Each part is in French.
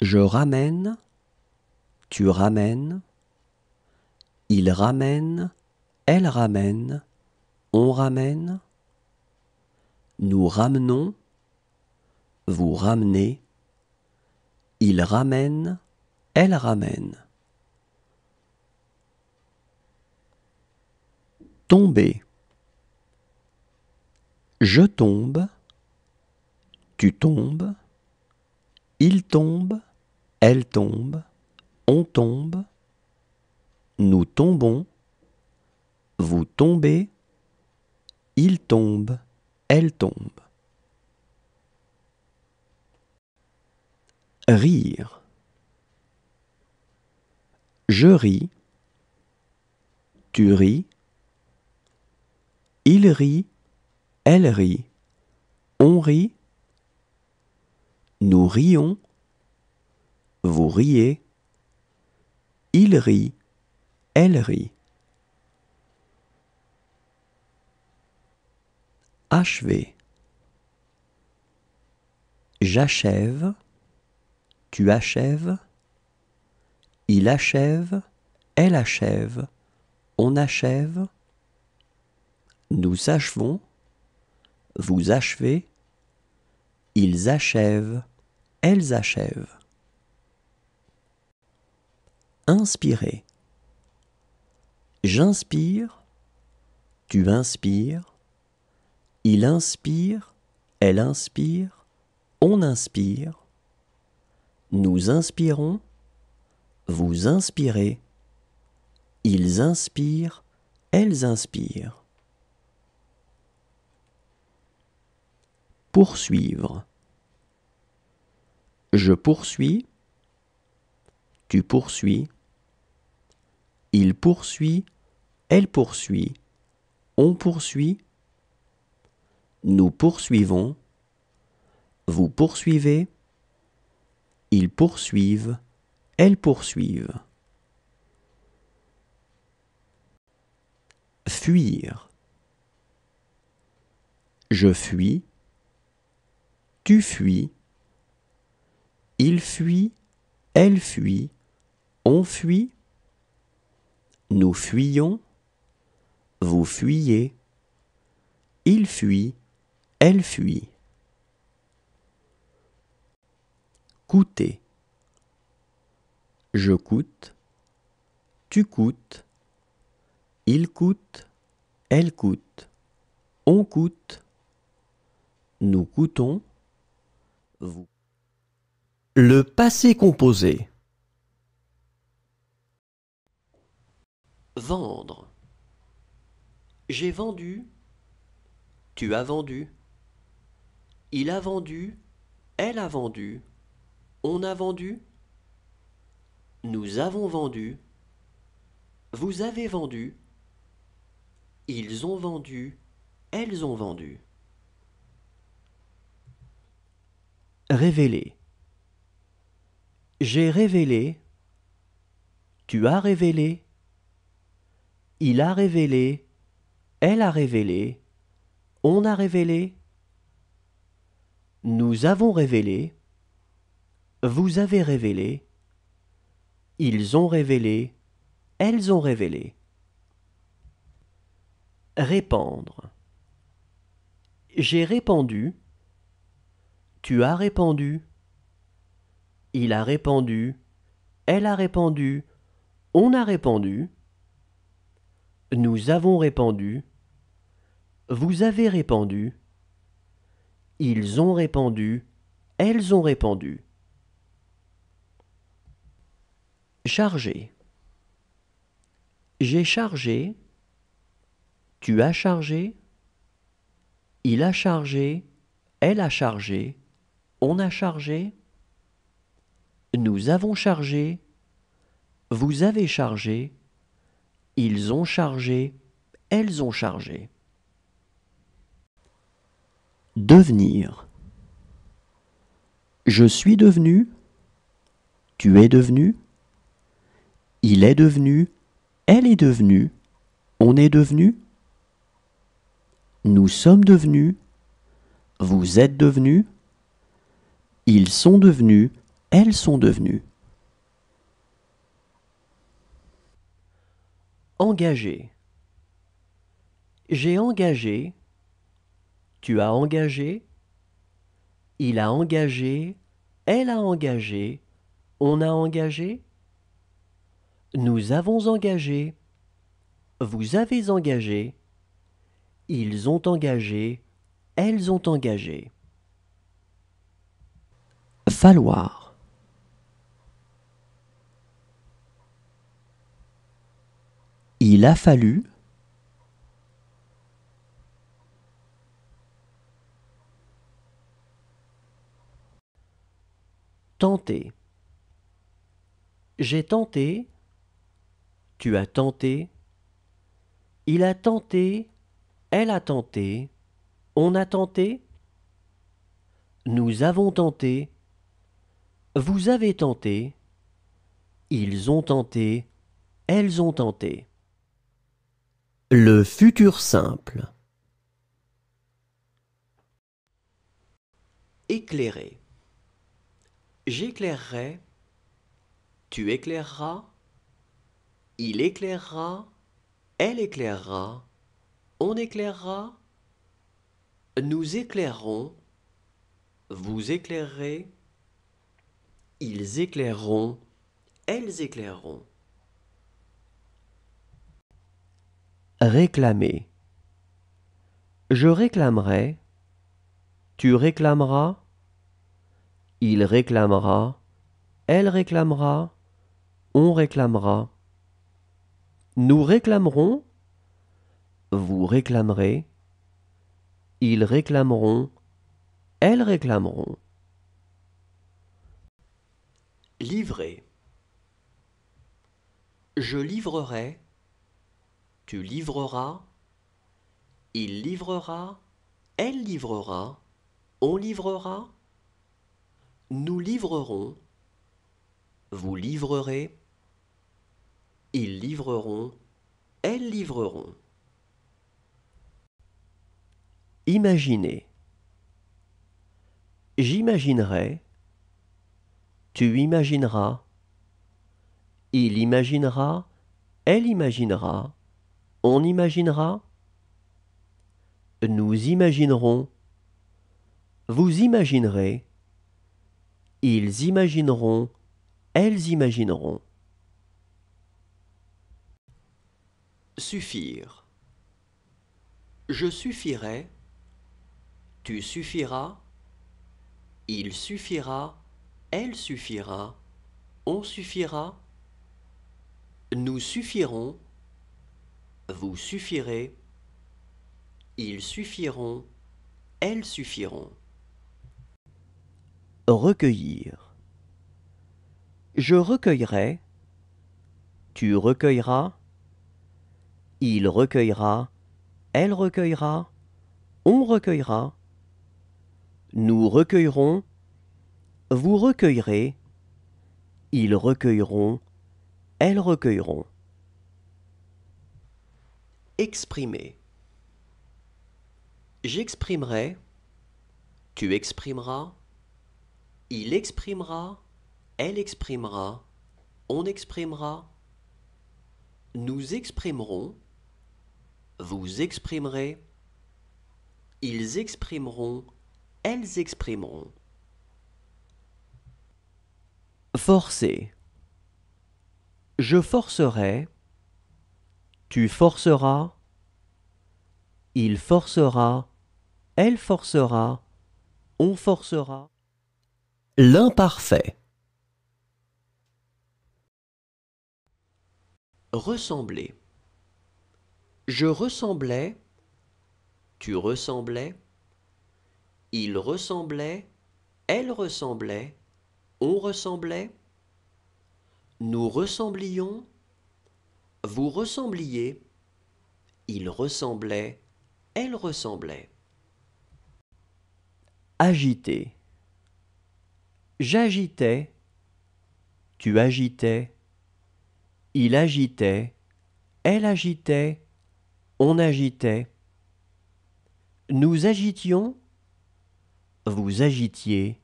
Je ramène, tu ramènes, il ramène, elle ramène, on ramène, nous ramenons, vous ramenez, il ramène, elle ramène. Tomber. Je tombe, tu tombes, il tombe, elle tombe, on tombe, nous tombons, vous tombez, il tombe, elle tombe. Rire. Je ris, tu ris, il rit, elle rit, on rit, nous rions, vous riez. Il rit. Elle rit. achevez, J'achève. Tu achèves. Il achève. Elle achève. On achève. Nous achevons. Vous achevez. Ils achèvent. Elles achèvent inspirer. J'inspire, tu inspires, il inspire, elle inspire, on inspire, nous inspirons, vous inspirez, ils inspirent, elles inspirent. Poursuivre. Je poursuis, tu poursuis, il poursuit, elle poursuit, on poursuit, nous poursuivons, vous poursuivez, ils poursuivent, elles poursuivent. Fuir. Je fuis, tu fuis, il fuit, elle fuit, on fuit, nous fuyons, vous fuyez, il fuit, elle fuit. Coûter. Je coûte, tu coûtes, il coûte, elle coûte, on coûte, nous coûtons, vous. Le passé composé. Vendre. J'ai vendu. Tu as vendu. Il a vendu. Elle a vendu. On a vendu. Nous avons vendu. Vous avez vendu. Ils ont vendu. Elles ont vendu. Révéler. J'ai révélé. Tu as révélé. Il a révélé, elle a révélé, on a révélé, nous avons révélé, vous avez révélé, ils ont révélé, elles ont révélé. Répandre. J'ai répandu, tu as répandu, il a répandu, elle a répandu, on a répandu. Nous avons répandu. Vous avez répandu. Ils ont répandu. Elles ont répandu. Chargé. J'ai chargé. Tu as chargé. Il a chargé. Elle a chargé. On a chargé. Nous avons chargé. Vous avez chargé. Ils ont chargé, elles ont chargé. Devenir. Je suis devenu, tu es devenu, il est devenu, elle est devenue, on est devenu, nous sommes devenus, vous êtes devenus, ils sont devenus, elles sont devenues. Engagé. J'ai engagé. Tu as engagé. Il a engagé. Elle a engagé. On a engagé. Nous avons engagé. Vous avez engagé. Ils ont engagé. Elles ont engagé. Falloir. a fallu tenter. J'ai tenté, tu as tenté, il a tenté, elle a tenté, on a tenté, nous avons tenté, vous avez tenté, ils ont tenté, elles ont tenté. Le futur simple Éclairer J'éclairerai, tu éclaireras, il éclairera, elle éclairera, on éclairera, nous éclairons, vous éclairerez, ils éclaireront, elles éclaireront. Réclamer. Je réclamerai. Tu réclameras. Il réclamera. Elle réclamera. On réclamera. Nous réclamerons. Vous réclamerez. Ils réclameront. Elles réclameront. Livrer. Je livrerai tu livreras, il livrera, elle livrera, on livrera, nous livrerons, vous livrerez, ils livreront, elles livreront. Imaginez. J'imaginerai, tu imagineras, il imaginera, elle imaginera, on imaginera, nous imaginerons, vous imaginerez, ils imagineront, elles imagineront. Suffire. Je suffirai, tu suffiras, il suffira, elle suffira, on suffira, nous suffirons, vous suffirez, ils suffiront, elles suffiront. Recueillir. Je recueillerai, tu recueilleras, il recueillera, elle recueillera, on recueillera, nous recueillerons, vous recueillerez, ils recueilleront, elles recueilleront. Exprimer. J'exprimerai. Tu exprimeras. Il exprimera. Elle exprimera. On exprimera. Nous exprimerons. Vous exprimerez. Ils exprimeront. Elles exprimeront. Forcer. Je forcerai. Tu forceras. Il forcera. Elle forcera. On forcera. L'imparfait. Ressembler. Je ressemblais. Tu ressemblais. Il ressemblait. Elle ressemblait. On ressemblait. Nous ressemblions. Vous ressembliez. Il ressemblait. Elle ressemblait. Agiter. J'agitais. Tu agitais. Il agitait. Elle agitait. On agitait. Nous agitions. Vous agitiez.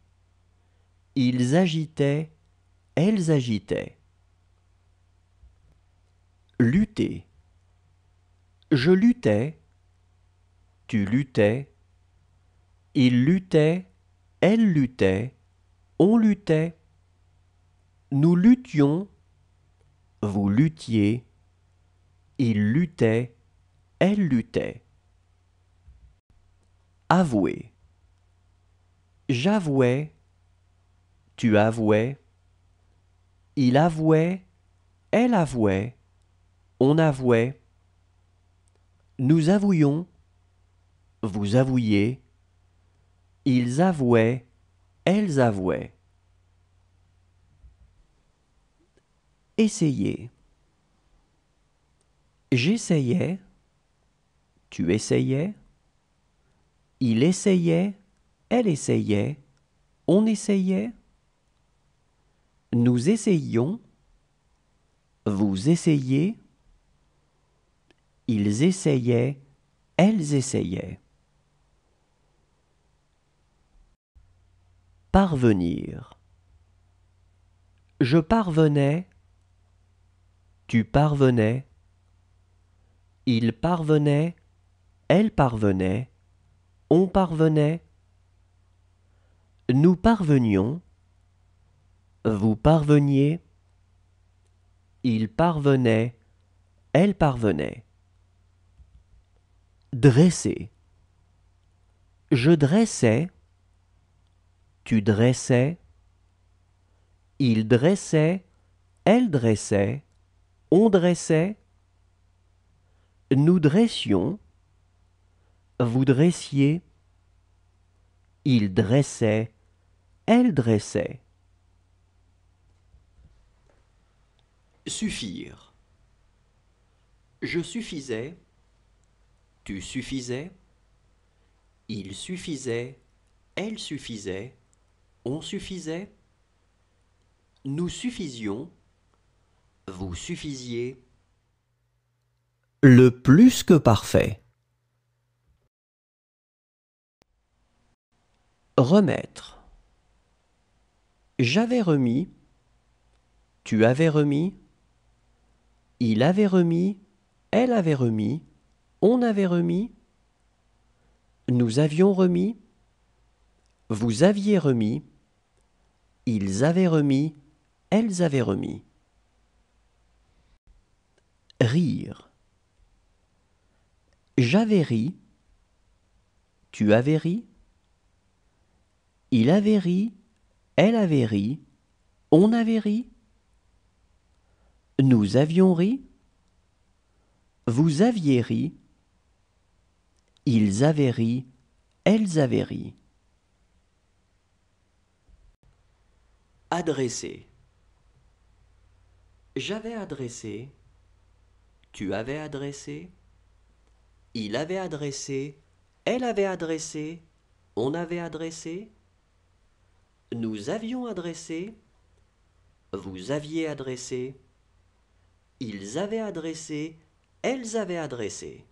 Ils agitaient. Elles agitaient. Lutter. Je luttais. Tu luttais. Il luttait. Elle luttait. On luttait. Nous luttions. Vous luttiez. Il luttait. Elle luttait. Avouer. J'avouais. Tu avouais. Il avouait. Elle avouait on avouait, nous avouions, vous avouiez, ils avouaient, elles avouaient. Essayez. J'essayais, tu essayais, il essayait, elle essayait, on essayait, nous essayions, vous essayez, ils essayaient, elles essayaient. Parvenir. Je parvenais, tu parvenais, il parvenait, elle parvenait, on parvenait, nous parvenions, vous parveniez, il parvenait, elle parvenait. Dresser. Je dressais. Tu dressais. Il dressait. Elle dressait. On dressait. Nous dressions. Vous dressiez. Il dressait. Elle dressait. Suffire. Je suffisais. Tu suffisais Il suffisait Elle suffisait On suffisait Nous suffisions Vous suffisiez Le plus que parfait Remettre J'avais remis Tu avais remis Il avait remis Elle avait remis on avait remis, nous avions remis, vous aviez remis, ils avaient remis, elles avaient remis. Rire. J'avais ri, tu avais ri, il avait ri, elle avait ri, on avait ri, nous avions ri, vous aviez ri, ils avaient ri, elles avaient ri. Adresser. J'avais adressé, tu avais adressé, il avait adressé, elle avait adressé, on avait adressé, nous avions adressé, vous aviez adressé, ils avaient adressé, elles avaient adressé.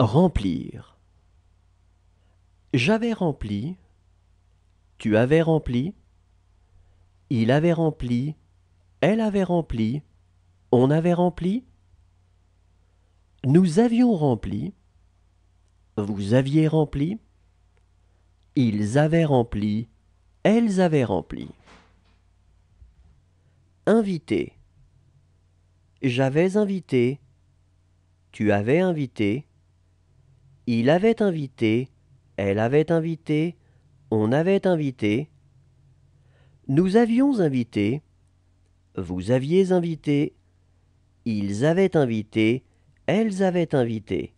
Remplir. J'avais rempli, tu avais rempli, il avait rempli, elle avait rempli, on avait rempli, nous avions rempli, vous aviez rempli, ils avaient rempli, elles avaient rempli. Invité. J'avais invité, tu avais invité, il avait invité, elle avait invité, on avait invité. Nous avions invité, vous aviez invité, ils avaient invité, elles avaient invité.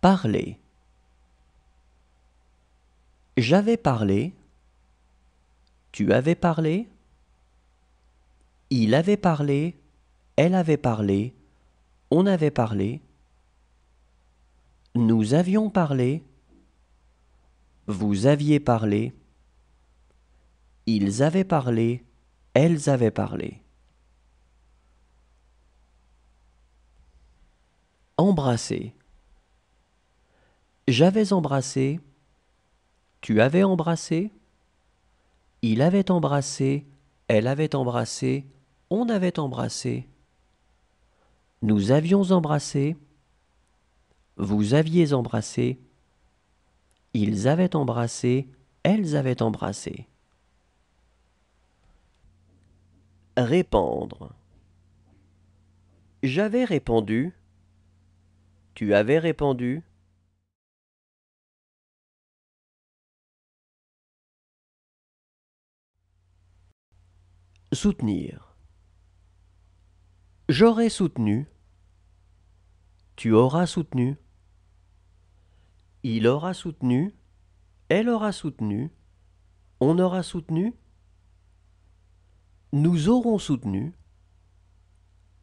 Parler. J'avais parlé, tu avais parlé, il avait parlé, elle avait parlé, on avait parlé. Nous avions parlé. Vous aviez parlé. Ils avaient parlé. Elles avaient parlé. Embrasser. J'avais embrassé. Tu avais embrassé. Il avait embrassé. Elle avait embrassé. On avait embrassé. Nous avions embrassé. Vous aviez embrassé. Ils avaient embrassé. Elles avaient embrassé. Répandre. J'avais répandu. Tu avais répandu. Soutenir. J'aurais soutenu. Tu auras soutenu. Il aura soutenu, elle aura soutenu, on aura soutenu, nous aurons soutenu,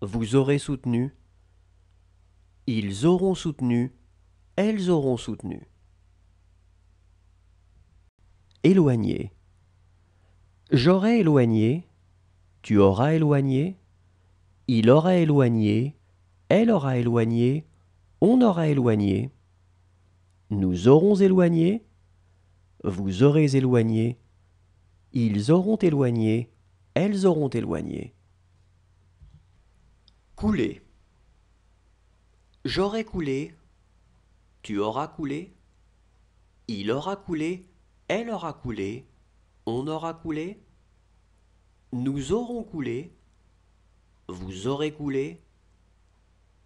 vous aurez soutenu, ils auront soutenu, elles auront soutenu. Éloigné. J'aurai éloigné, tu auras éloigné, il aura éloigné, elle aura éloigné, on aura éloigné. Nous aurons éloigné, vous aurez éloigné, ils auront éloigné, elles auront éloigné. Couler. J'aurai coulé, tu auras coulé, il aura coulé, elle aura coulé, on aura coulé, nous aurons coulé, vous aurez coulé,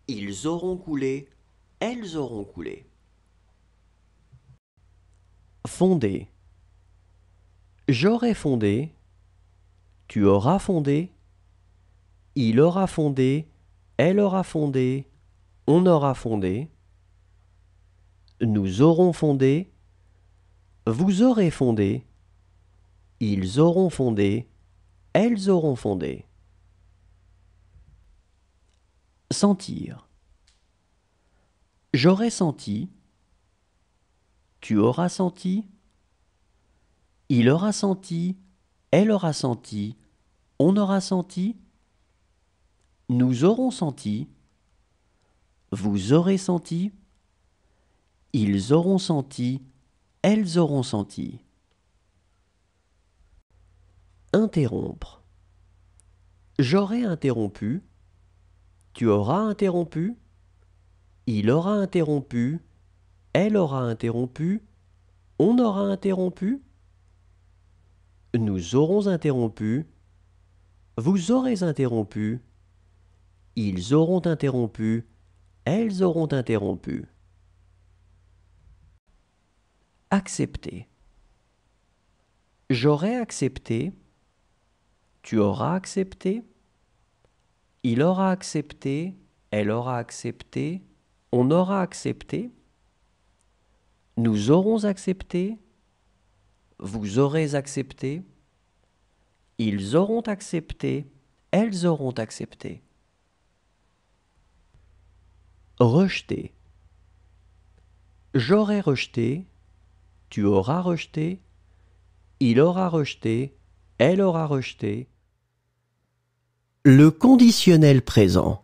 ils auront coulé, elles auront coulé. Fonder. J'aurai fondé. Tu auras fondé. Il aura fondé. Elle aura fondé. On aura fondé. Nous aurons fondé. Vous aurez fondé. Ils auront fondé. Elles auront fondé. Sentir. J'aurai senti tu auras senti, il aura senti, elle aura senti, on aura senti, nous aurons senti, vous aurez senti, ils auront senti, elles auront senti. Interrompre. J'aurai interrompu, tu auras interrompu, il aura interrompu, elle aura interrompu, on aura interrompu, nous aurons interrompu, vous aurez interrompu, ils auront interrompu, elles auront interrompu. Accepter. J'aurai accepté, tu auras accepté, il aura accepté, elle aura accepté, on aura accepté. Nous aurons accepté, vous aurez accepté, ils auront accepté, elles auront accepté. Rejeter. J'aurai rejeté, tu auras rejeté, il aura rejeté, elle aura rejeté. Le conditionnel présent.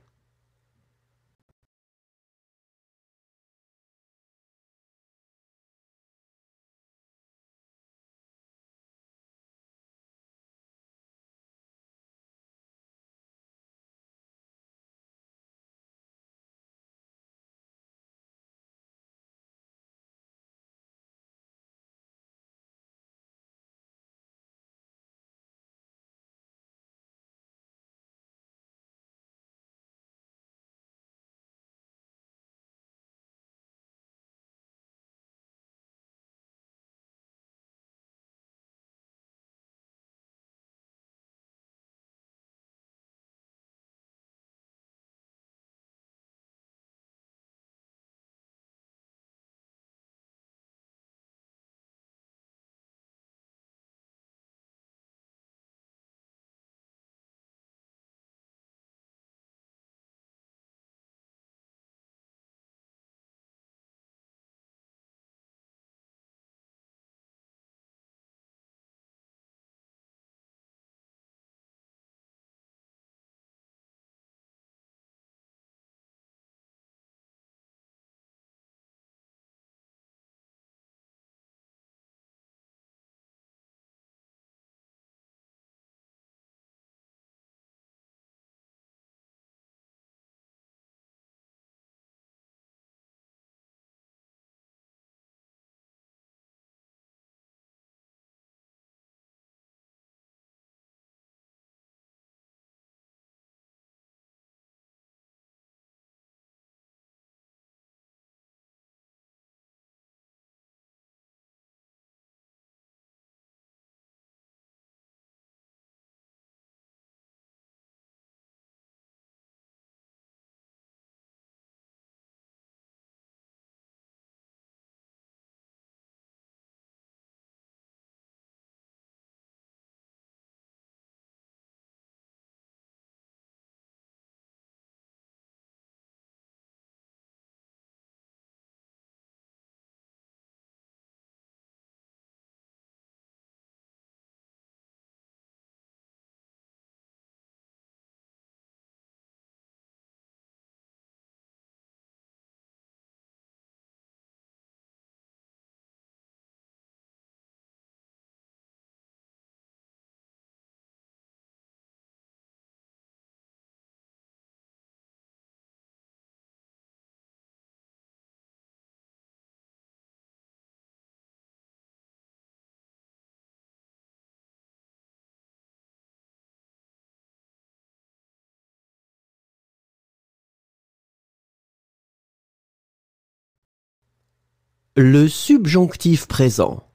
Le subjonctif présent.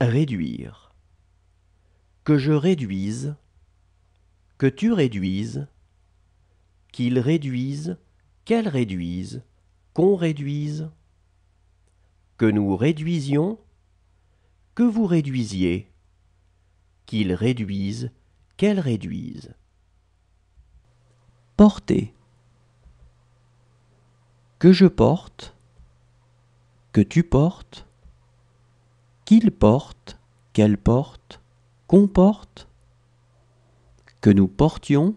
Réduire. Que je réduise. Que tu réduises. Qu'ils réduisent. Qu'elle réduise Qu'on réduise. Que nous réduisions. Que vous réduisiez. Qu'ils réduisent. Qu'elle réduise Porter que je porte, que tu portes, qu'il porte, qu'elle porte, qu'on porte, que nous portions,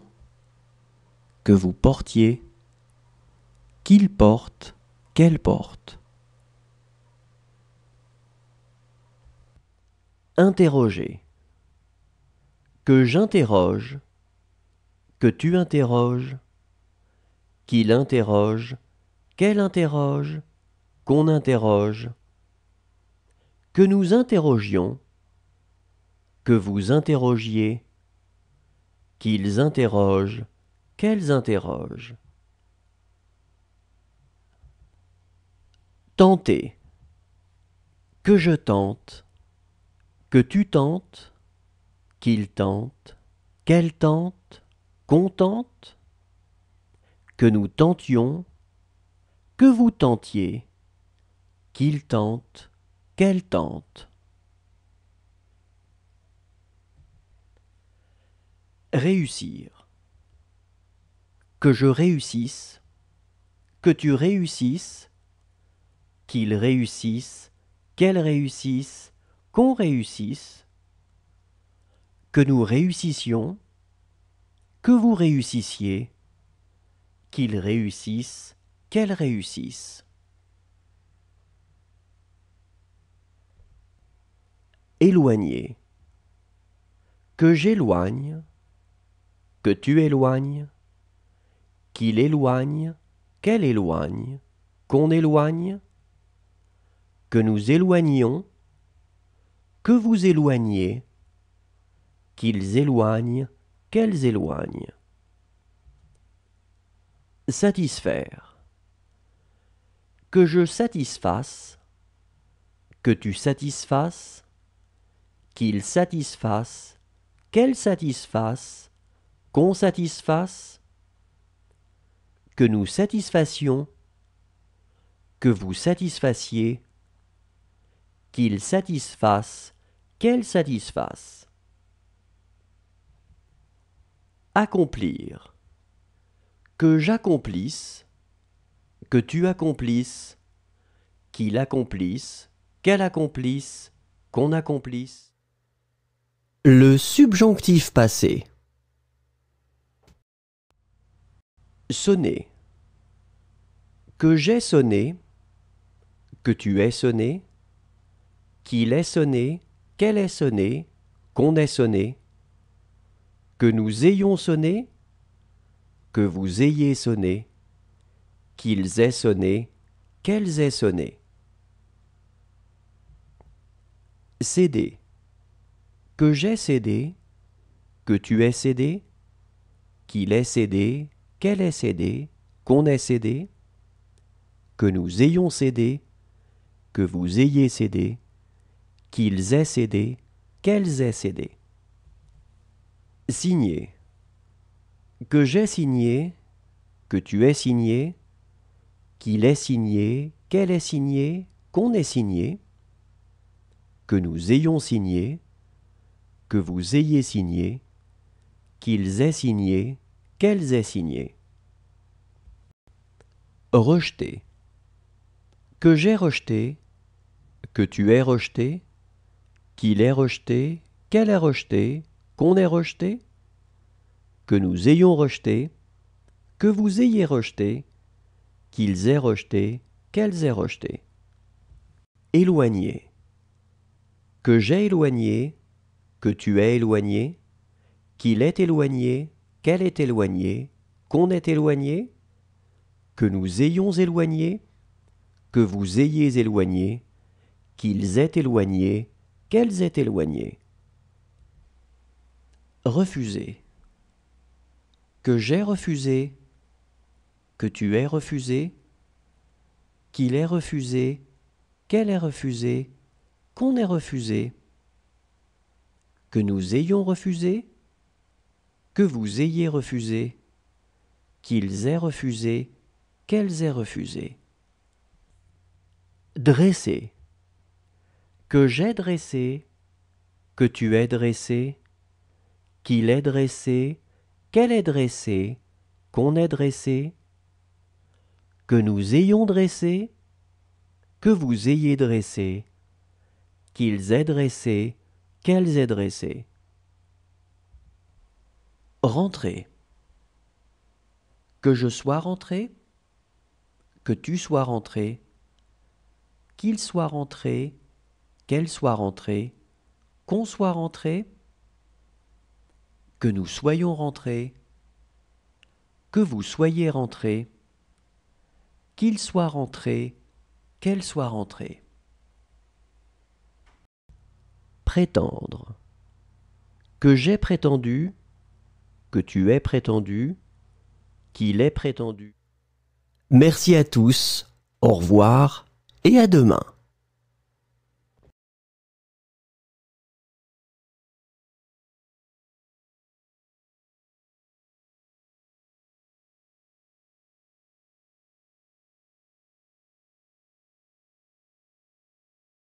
que vous portiez, qu'il porte, qu'elle porte. Interroger. Que j'interroge, que tu interroges, qu'il interroge, qu'elle interroge, qu'on interroge, que nous interrogions, que vous interrogiez, qu'ils interrogent, qu'elles interrogent. Tenter. Que je tente, que tu tentes, qu'ils tentent, qu'elle tente, qu'on tente, que nous tentions, que vous tentiez Qu'il tente Qu'elle tente Réussir Que je réussisse Que tu réussisses Qu'il réussisse Qu'elle réussisse Qu'on réussisse Que nous réussissions que vous réussissiez, qu'il réussisse qu'elles réussissent. Éloigner. Que j'éloigne, que tu éloignes, qu'il éloigne, qu'elle éloigne, qu'on éloigne, que nous éloignions, que vous éloignez, qu'ils éloignent, qu'elles éloignent. Satisfaire que je satisfasse, que tu satisfasses, qu'il satisfasse, qu'elle satisfasse, qu'on satisfasse, que nous satisfassions, que vous satisfassiez, qu'il satisfasse, qu'elle satisfasse. Accomplir. Que j'accomplisse, que tu accomplisses, qu'il accomplisse, qu'elle accomplisse, qu'on accomplisse. Le subjonctif passé. Sonner. Que j'ai sonné, que tu aies sonné, qu'il ait sonné, qu'elle ait sonné, qu'on ait sonné, que nous ayons sonné, que vous ayez sonné qu'ils aient sonné, qu'elles aient sonné. Céder. Que j'ai cédé, que tu aies cédé, qu'il ait cédé, qu'elle ait cédé, qu'on ait cédé, que nous ayons cédé, que vous ayez cédé, qu'ils aient cédé, qu'elles aient cédé. Signer. Que j'ai signé, que tu aies signé, qu'il est signé, qu'elle est signée, qu'on ait signé, que nous ayons signé, que vous ayez signé, qu'ils aient signé, qu'elles aient signé. Rejeté. Que j'ai rejeté, que tu aies rejeté, qu'il ait rejeté, qu'elle ait rejeté, qu'on ait rejeté, que nous ayons rejeté, que vous ayez rejeté, qu'ils aient rejeté, qu'elles aient rejeté. Éloigné. Que j'ai éloigné, que tu aies éloigné, qu'il est éloigné, qu'elle est éloignée, qu'on est éloigné, que nous ayons éloigné, que vous ayez éloigné, qu'ils aient éloigné, qu'elles aient éloigné. Refuser. Que j'ai refusé, que tu aies refusé, qu'il ait refusé, qu'elle ait refusé, qu'on ait refusé, que nous ayons refusé, que vous ayez refusé, qu'ils aient refusé, qu'elles aient refusé. Dresser. Que j'ai dressé, que tu aies dressé, qu'il ait dressé, qu'elle ait dressé, qu'on ait dressé, que nous ayons dressé, que vous ayez dressé, qu'ils aient dressé, qu'elles aient dressé. Rentrer. Que je sois rentré, que tu sois rentré, qu'il soit rentré, qu'elle soit rentrée, qu'on soit rentré, que nous soyons rentrés, que vous soyez rentrés, qu'il soit rentré, qu'elle soit rentrée. Prétendre. Que j'ai prétendu, que tu es prétendu, qu'il est prétendu. Merci à tous, au revoir et à demain.